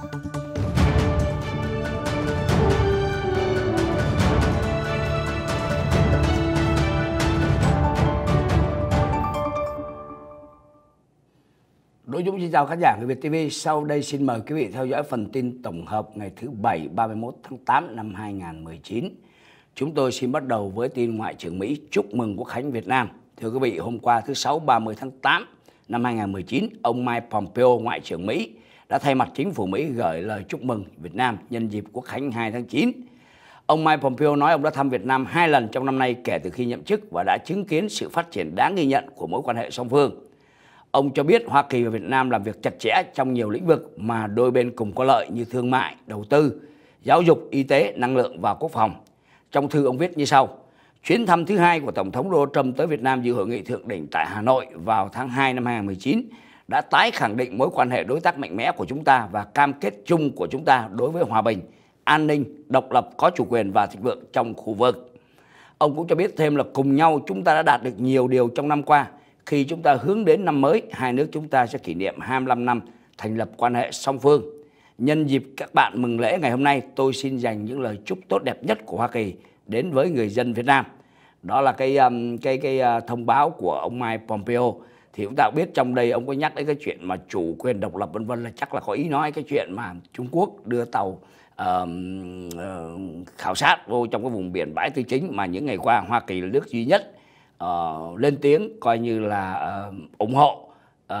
Đội Dũng xin chào khán giả người Việt TV. Sau đây xin mời quý vị theo dõi phần tin tổng hợp ngày thứ Bảy 31 tháng 8 năm 2019. Chúng tôi xin bắt đầu với tin Ngoại trưởng Mỹ chúc mừng Quốc khánh Việt Nam. Thưa quý vị, hôm qua thứ Sáu 30 tháng 8 năm 2019, ông Mike Pompeo, Ngoại trưởng Mỹ, đã thay mặt chính phủ Mỹ gửi lời chúc mừng Việt Nam nhân dịp Quốc khánh 2 tháng 9. Ông Mike Pompeo nói ông đã thăm Việt Nam hai lần trong năm nay kể từ khi nhậm chức và đã chứng kiến sự phát triển đáng ghi nhận của mối quan hệ song phương. Ông cho biết Hoa Kỳ và Việt Nam làm việc chặt chẽ trong nhiều lĩnh vực mà đôi bên cùng có lợi như thương mại, đầu tư, giáo dục, y tế, năng lượng và quốc phòng. Trong thư ông viết như sau: Chuyến thăm thứ hai của Tổng thống Donald Trump tới Việt Nam dự hội nghị thượng đỉnh tại Hà Nội vào tháng 2 năm 2019 đã tái khẳng định mối quan hệ đối tác mạnh mẽ của chúng ta và cam kết chung của chúng ta đối với hòa bình, an ninh, độc lập, có chủ quyền và thịnh vượng trong khu vực. Ông cũng cho biết thêm là cùng nhau chúng ta đã đạt được nhiều điều trong năm qua. Khi chúng ta hướng đến năm mới, hai nước chúng ta sẽ kỷ niệm 25 năm thành lập quan hệ song phương. Nhân dịp các bạn mừng lễ ngày hôm nay, tôi xin dành những lời chúc tốt đẹp nhất của Hoa Kỳ đến với người dân Việt Nam. Đó là cái um, cái cái à, thông báo của ông Mike Pompeo thì chúng ta biết trong đây ông có nhắc đến cái chuyện mà chủ quyền độc lập vân vân là chắc là có ý nói cái chuyện mà Trung Quốc đưa tàu uh, khảo sát vô trong cái vùng biển bãi tư chính mà những ngày qua Hoa Kỳ là nước duy nhất uh, lên tiếng coi như là uh, ủng hộ uh,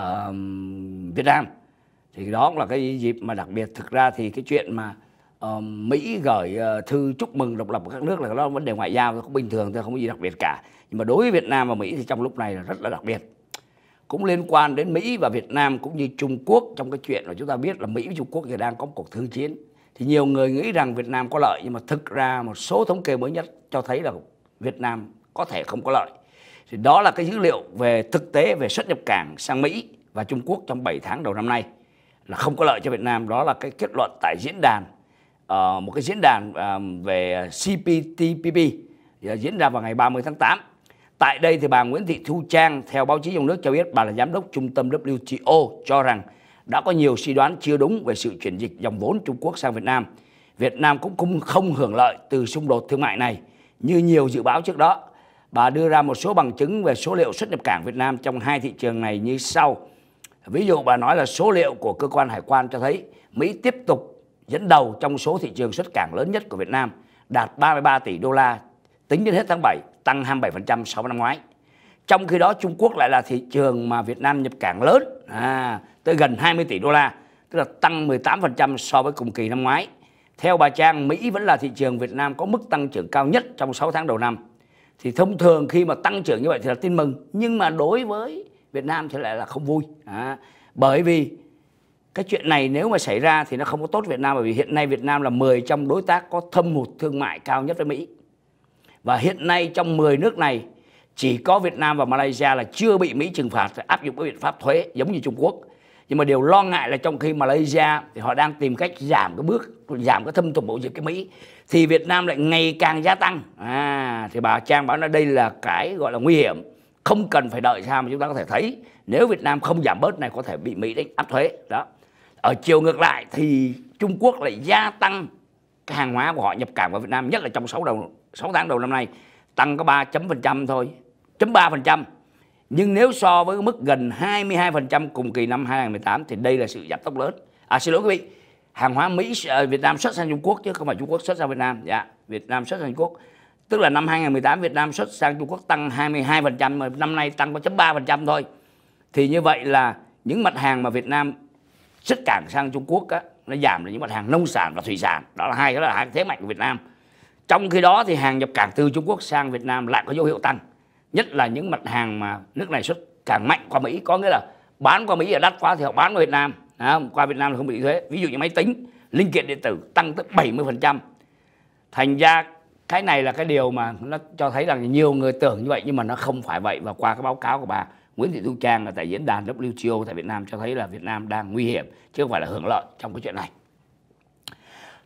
Việt Nam thì đó cũng là cái dịp mà đặc biệt thực ra thì cái chuyện mà uh, Mỹ gửi uh, thư chúc mừng độc lập của các nước là đó vấn đề ngoại giao cũng bình thường thôi không có gì đặc biệt cả nhưng mà đối với Việt Nam và Mỹ thì trong lúc này là rất là đặc biệt cũng liên quan đến Mỹ và Việt Nam cũng như Trung Quốc trong cái chuyện là chúng ta biết là Mỹ và Trung Quốc thì đang có một cuộc thương chiến thì nhiều người nghĩ rằng Việt Nam có lợi nhưng mà thực ra một số thống kê mới nhất cho thấy là Việt Nam có thể không có lợi thì đó là cái dữ liệu về thực tế về xuất nhập cảng sang Mỹ và Trung Quốc trong 7 tháng đầu năm nay là không có lợi cho Việt Nam đó là cái kết luận tại diễn đàn ờ, một cái diễn đàn ờ, về CPTPP diễn ra vào ngày 30 tháng 8 Tại đây thì bà Nguyễn Thị Thu Trang theo báo chí trong nước cho biết bà là giám đốc trung tâm WTO cho rằng đã có nhiều suy đoán chưa đúng về sự chuyển dịch dòng vốn Trung Quốc sang Việt Nam. Việt Nam cũng không, không hưởng lợi từ xung đột thương mại này như nhiều dự báo trước đó. Bà đưa ra một số bằng chứng về số liệu xuất nhập cảng Việt Nam trong hai thị trường này như sau. Ví dụ bà nói là số liệu của cơ quan hải quan cho thấy Mỹ tiếp tục dẫn đầu trong số thị trường xuất cảng lớn nhất của Việt Nam đạt 33 tỷ đô la tính đến hết tháng 7 tăng 27% so với năm ngoái. Trong khi đó Trung Quốc lại là thị trường mà Việt Nam nhập cảng lớn à, tới gần 20 tỷ đô la, tức là tăng 18% so với cùng kỳ năm ngoái. Theo bà Trang, Mỹ vẫn là thị trường Việt Nam có mức tăng trưởng cao nhất trong 6 tháng đầu năm. Thì thông thường khi mà tăng trưởng như vậy thì là tin mừng, nhưng mà đối với Việt Nam thì lại là không vui. À, bởi vì cái chuyện này nếu mà xảy ra thì nó không có tốt Việt Nam bởi vì hiện nay Việt Nam là 10 trong đối tác có thâm hụt thương mại cao nhất với Mỹ và hiện nay trong 10 nước này chỉ có Việt Nam và Malaysia là chưa bị Mỹ trừng phạt áp dụng các biện pháp thuế giống như Trung Quốc nhưng mà điều lo ngại là trong khi Malaysia thì họ đang tìm cách giảm cái bước giảm cái thâm tục bộ dịch cái Mỹ thì Việt Nam lại ngày càng gia tăng à thì bà Trang bảo là đây là cái gọi là nguy hiểm không cần phải đợi sao mà chúng ta có thể thấy nếu Việt Nam không giảm bớt này có thể bị Mỹ đánh áp thuế đó ở chiều ngược lại thì Trung Quốc lại gia tăng cái hàng hóa của họ nhập cảng vào Việt Nam nhất là trong 6 đầu 6 tháng đầu năm nay tăng có 3 chấm phần trăm thôi, chấm 3 phần trăm. Nhưng nếu so với mức gần 22% cùng kỳ năm 2018 thì đây là sự giảm tốc lớn. À xin lỗi quý vị, hàng hóa Mỹ ờ, Việt Nam xuất sang Trung Quốc chứ không phải Trung Quốc xuất sang Việt Nam. Dạ, Việt Nam xuất sang Trung Quốc. Tức là năm 2018 Việt Nam xuất sang Trung Quốc tăng 22% mà năm nay tăng có chấm 3% thôi. Thì như vậy là những mặt hàng mà Việt Nam xuất cảng sang Trung Quốc á, nó giảm là những mặt hàng nông sản và thủy sản đó là hai cái là hai thế mạnh của Việt Nam trong khi đó thì hàng nhập cảng từ Trung Quốc sang Việt Nam lại có dấu hiệu tăng nhất là những mặt hàng mà nước này xuất càng mạnh qua Mỹ có nghĩa là bán qua Mỹ là đắt quá thì họ bán qua Việt Nam à, qua Việt Nam là không bị thuế ví dụ như máy tính linh kiện điện tử tăng tới 70% thành ra cái này là cái điều mà nó cho thấy rằng nhiều người tưởng như vậy nhưng mà nó không phải vậy và qua cái báo cáo của bà Nguyễn Thị Thu Trang là tại diễn đàn WTO tại Việt Nam cho thấy là Việt Nam đang nguy hiểm chứ không phải là hưởng lợi trong cái chuyện này.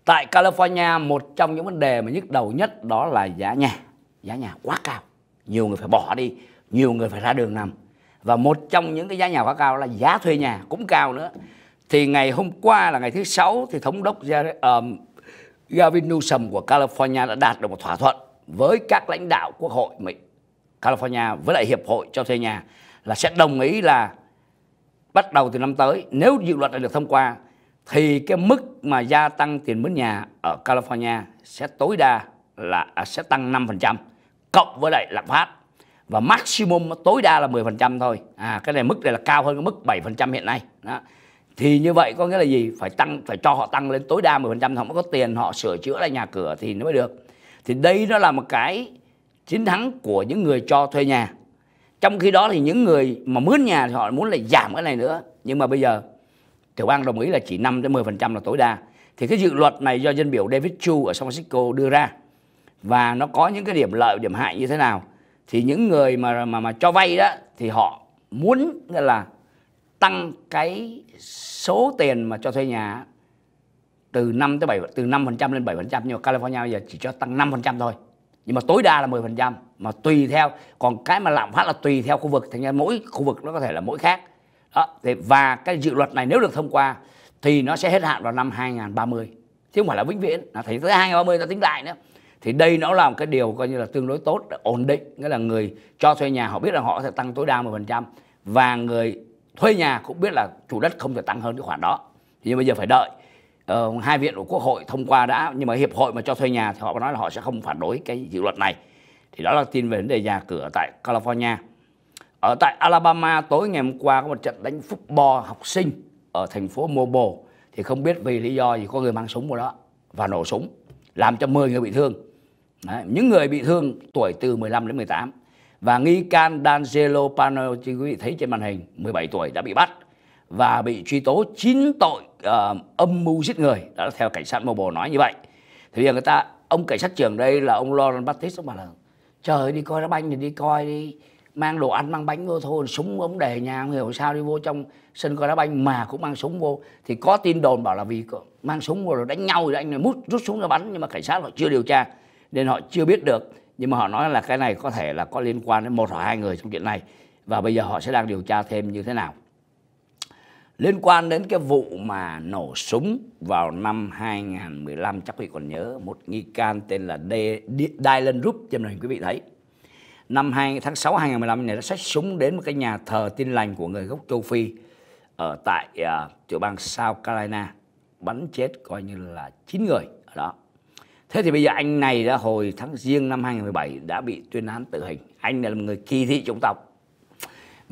Tại California, một trong những vấn đề mà nhức đầu nhất đó là giá nhà. Giá nhà quá cao, nhiều người phải bỏ đi, nhiều người phải ra đường nằm. Và một trong những cái giá nhà quá cao là giá thuê nhà cũng cao nữa. Thì ngày hôm qua là ngày thứ sáu thì thống đốc Gavin Newsom của California đã đạt được một thỏa thuận với các lãnh đạo quốc hội Mỹ California với lại hiệp hội cho thuê nhà là sẽ đồng ý là bắt đầu từ năm tới nếu dự luật này được thông qua thì cái mức mà gia tăng tiền mướn nhà ở California sẽ tối đa là à, sẽ tăng 5% cộng với lại lạm phát và maximum tối đa là 10% thôi. À cái này mức này là cao hơn cái mức 7% hiện nay. Đó. Thì như vậy có nghĩa là gì? Phải tăng phải cho họ tăng lên tối đa 10% họ mới có tiền họ sửa chữa lại nhà cửa thì nó mới được. Thì đây nó là một cái chiến thắng của những người cho thuê nhà trong khi đó thì những người mà mướn nhà thì họ muốn là giảm cái này nữa nhưng mà bây giờ tiểu bang đồng ý là chỉ 5 đến 10% là tối đa thì cái dự luật này do dân biểu David Chu ở San Francisco đưa ra và nó có những cái điểm lợi điểm hại như thế nào thì những người mà mà mà cho vay đó thì họ muốn là tăng cái số tiền mà cho thuê nhà từ 5 tới 7 từ 5% lên 7% nhưng mà California bây giờ chỉ cho tăng 5% thôi nhưng mà tối đa là 10% mà tùy theo còn cái mà lạm phát là tùy theo khu vực thành ra mỗi khu vực nó có thể là mỗi khác đó thì và cái dự luật này nếu được thông qua thì nó sẽ hết hạn vào năm 2030 chứ không phải là vĩnh viễn là thấy tới 2030 ta tính lại nữa thì đây nó là một cái điều coi như là tương đối tốt ổn định nghĩa là người cho thuê nhà họ biết là họ sẽ tăng tối đa 10% và người thuê nhà cũng biết là chủ đất không thể tăng hơn cái khoản đó nhưng bây giờ phải đợi uh, hai viện của quốc hội thông qua đã nhưng mà hiệp hội mà cho thuê nhà thì họ nói là họ sẽ không phản đối cái dự luật này thì đó là tin về vấn đề nhà cửa tại California ở tại Alabama tối ngày hôm qua có một trận đánh football học sinh ở thành phố Mobile thì không biết vì lý do gì có người mang súng vào đó và nổ súng làm cho 10 người bị thương Đấy, những người bị thương tuổi từ 15 đến 18 và nghi can D'Angelo Pano quý vị thấy trên màn hình 17 tuổi đã bị bắt và bị truy tố 9 tội uh, âm mưu giết người đó là theo cảnh sát mobile nói như vậy thì bây người ta ông cảnh sát trưởng đây là ông Lauren Baptist ông bảo là trời đi coi đá banh thì đi coi đi mang đồ ăn mang bánh vô thôi súng ông đề nhà không hiểu sao đi vô trong sân coi đá banh mà cũng mang súng vô thì có tin đồn bảo là vì mang súng vô rồi đánh nhau rồi anh này mút rút súng ra bắn nhưng mà cảnh sát họ chưa điều tra nên họ chưa biết được nhưng mà họ nói là cái này có thể là có liên quan đến một hoặc hai người trong chuyện này và bây giờ họ sẽ đang điều tra thêm như thế nào liên quan đến cái vụ mà nổ súng vào năm 2015 chắc quý vị còn nhớ một nghi can tên là Dylan Rupp trên hình quý vị thấy năm 2, tháng 6 2015 này đã xách súng đến một cái nhà thờ tin lành của người gốc châu Phi ở tại uh, tiểu bang South Carolina bắn chết coi như là 9 người ở đó thế thì bây giờ anh này đã hồi tháng riêng năm 2017 đã bị tuyên án tử hình anh này là một người kỳ thị chủng tộc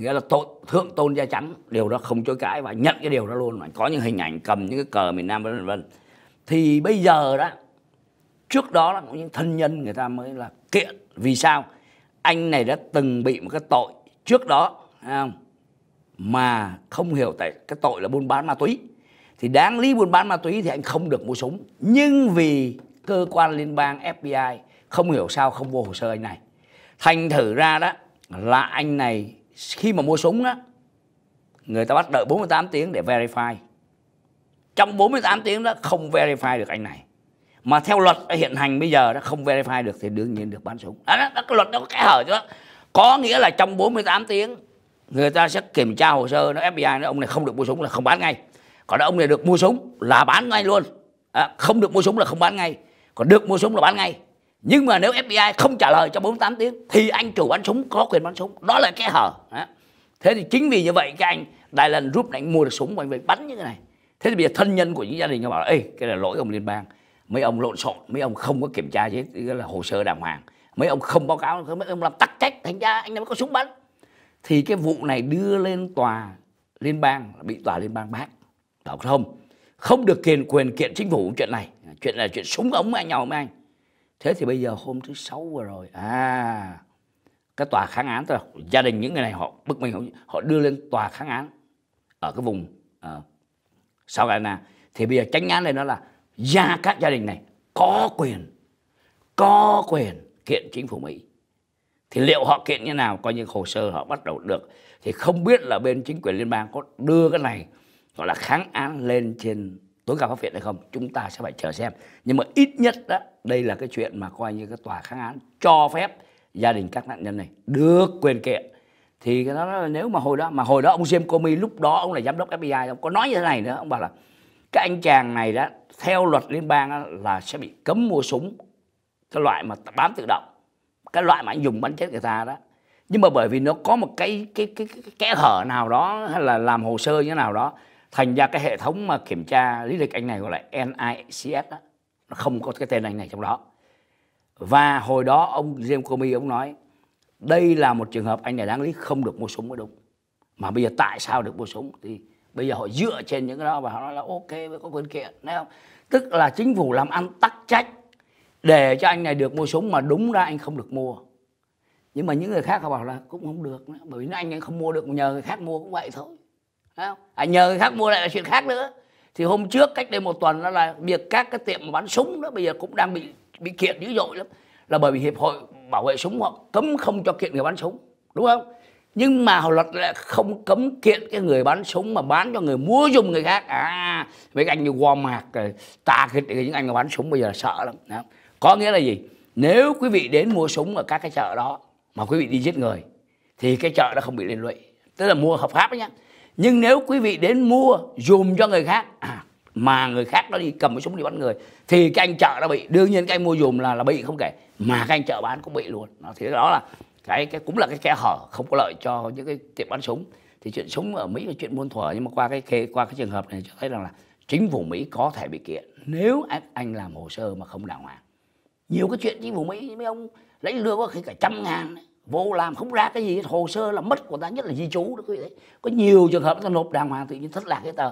nghĩa là tội thượng tôn da trắng điều đó không chối cãi và nhận cái điều đó luôn mà có những hình ảnh cầm những cái cờ miền nam vân vân thì bây giờ đó trước đó là có những thân nhân người ta mới là kiện vì sao anh này đã từng bị một cái tội trước đó không? mà không hiểu tại cái tội là buôn bán ma túy thì đáng lý buôn bán ma túy thì anh không được mua súng nhưng vì cơ quan liên bang FBI không hiểu sao không vô hồ sơ anh này thành thử ra đó là anh này khi mà mua súng á người ta bắt đợi 48 tiếng để verify trong 48 tiếng đó không verify được anh này mà theo luật hiện hành bây giờ đó không verify được thì đương nhiên được bán súng đó, đó, đó cái luật nó có cái hở chứ có nghĩa là trong 48 tiếng người ta sẽ kiểm tra hồ sơ nó FBI nó ông này không được mua súng là không bán ngay còn ông này được mua súng là bán ngay luôn à, không được mua súng là không bán ngay còn được mua súng là bán ngay nhưng mà nếu FBI không trả lời trong 48 tiếng thì anh chủ bắn súng có quyền bắn súng đó là cái hở thế thì chính vì như vậy các anh Đài Loan giúp anh mua được súng và anh phải bắn như thế này thế thì bây giờ thân nhân của những gia đình nó bảo ê cái là lỗi ông liên bang mấy ông lộn xộn mấy ông không có kiểm tra chứ là hồ sơ đàng hoàng mấy ông không báo cáo mấy ông làm tắc trách thành ra anh em có súng bắn thì cái vụ này đưa lên tòa liên bang bị tòa liên bang bác bảo không không được quyền quyền kiện chính phủ chuyện này chuyện này là chuyện súng ống anh nhau mấy anh thế thì bây giờ hôm thứ sáu vừa rồi à cái tòa kháng án tức là gia đình những người này họ bức mình họ, họ đưa lên tòa kháng án ở cái vùng uh, sau này nè thì bây giờ tránh án này nó là gia các gia đình này có quyền có quyền kiện chính phủ mỹ thì liệu họ kiện như nào coi như hồ sơ họ bắt đầu được thì không biết là bên chính quyền liên bang có đưa cái này gọi là kháng án lên trên tối cao phát hiện hay không chúng ta sẽ phải chờ xem nhưng mà ít nhất đó đây là cái chuyện mà coi như cái tòa kháng án cho phép gia đình các nạn nhân này được quyền kiện thì cái đó nếu mà hồi đó mà hồi đó ông James Comey lúc đó ông là giám đốc FBI ông có nói như thế này nữa ông bảo là cái anh chàng này đó theo luật liên bang là sẽ bị cấm mua súng cái loại mà bám tự động cái loại mà anh dùng bắn chết người ta đó nhưng mà bởi vì nó có một cái cái cái, cái kẽ hở nào đó hay là làm hồ sơ như thế nào đó thành ra cái hệ thống mà kiểm tra lý lịch anh này gọi là NICS đó, nó không có cái tên anh này trong đó và hồi đó ông James Comey ông nói đây là một trường hợp anh này đáng lý không được mua súng mới đúng mà bây giờ tại sao được mua súng thì bây giờ họ dựa trên những cái đó và họ nói là ok với có quyền kiện thấy không tức là chính phủ làm ăn tắc trách để cho anh này được mua súng mà đúng ra anh không được mua nhưng mà những người khác họ bảo là cũng không được nữa, bởi vì anh ấy không mua được nhờ người khác mua cũng vậy thôi không? À, nhờ người khác mua lại là chuyện khác nữa thì hôm trước cách đây một tuần đó là việc các cái tiệm bán súng đó bây giờ cũng đang bị bị kiện dữ dội lắm là bởi vì hiệp hội bảo vệ súng họ cấm không cho kiện người bán súng đúng không nhưng mà luật lại không cấm kiện cái người bán súng mà bán cho người mua dùng người khác à mấy anh như Walmart rồi ta cái những anh mà bán súng bây giờ là sợ lắm có nghĩa là gì nếu quý vị đến mua súng ở các cái chợ đó mà quý vị đi giết người thì cái chợ đó không bị liên lụy tức là mua hợp pháp đó nhá nhưng nếu quý vị đến mua dùm cho người khác à, mà người khác nó đi cầm cái súng đi bắn người thì cái anh chợ nó bị đương nhiên cái anh mua dùm là là bị không kể mà cái anh chợ bán cũng bị luôn đó, thì đó là cái cái cũng là cái kẽ hở không có lợi cho những cái tiệm bán súng thì chuyện súng ở Mỹ là chuyện muôn thuở nhưng mà qua cái qua cái trường hợp này cho thấy rằng là chính phủ Mỹ có thể bị kiện nếu anh, anh làm hồ sơ mà không đàng hoàng nhiều cái chuyện chính phủ Mỹ mấy ông lấy lương có khi cả trăm ngàn đấy vô làm không ra cái gì hồ sơ là mất của ta nhất là di chú đó quý vị có nhiều trường hợp ta nộp đàng hoàng tự nhiên thất lạc giấy tờ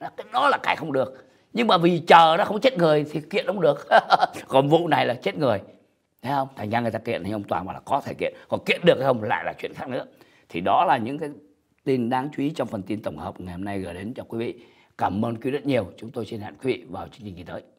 cái đó là cái không được nhưng mà vì chờ nó không chết người thì kiện không được còn vụ này là chết người thấy không thành ra người ta kiện thì ông toàn bảo là có thể kiện còn kiện được hay không lại là chuyện khác nữa thì đó là những cái tin đáng chú ý trong phần tin tổng hợp ngày hôm nay gửi đến cho quý vị cảm ơn quý vị rất nhiều chúng tôi xin hẹn quý vị vào chương trình kỳ tới